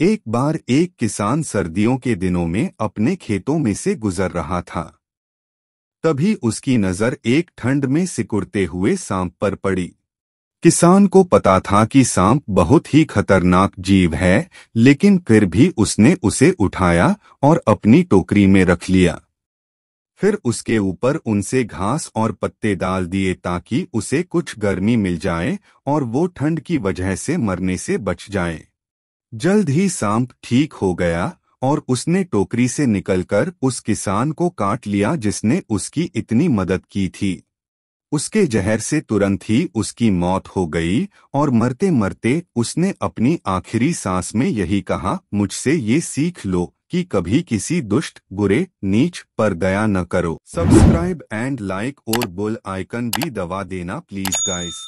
एक बार एक किसान सर्दियों के दिनों में अपने खेतों में से गुजर रहा था तभी उसकी नजर एक ठंड में सिकुड़ते हुए सांप पर पड़ी किसान को पता था कि सांप बहुत ही खतरनाक जीव है लेकिन फिर भी उसने उसे उठाया और अपनी टोकरी में रख लिया फिर उसके ऊपर उनसे घास और पत्ते डाल दिए ताकि उसे कुछ गर्मी मिल जाए और वो ठंड की वजह से मरने से बच जाए जल्द ही सांप ठीक हो गया और उसने टोकरी से निकलकर उस किसान को काट लिया जिसने उसकी इतनी मदद की थी उसके जहर से तुरंत ही उसकी मौत हो गई और मरते मरते उसने अपनी आखिरी सांस में यही कहा मुझसे ये सीख लो कि कभी किसी दुष्ट बुरे नीच पर दया न करो सब्सक्राइब एंड लाइक और बुल आइकन भी दबा देना प्लीज गाइस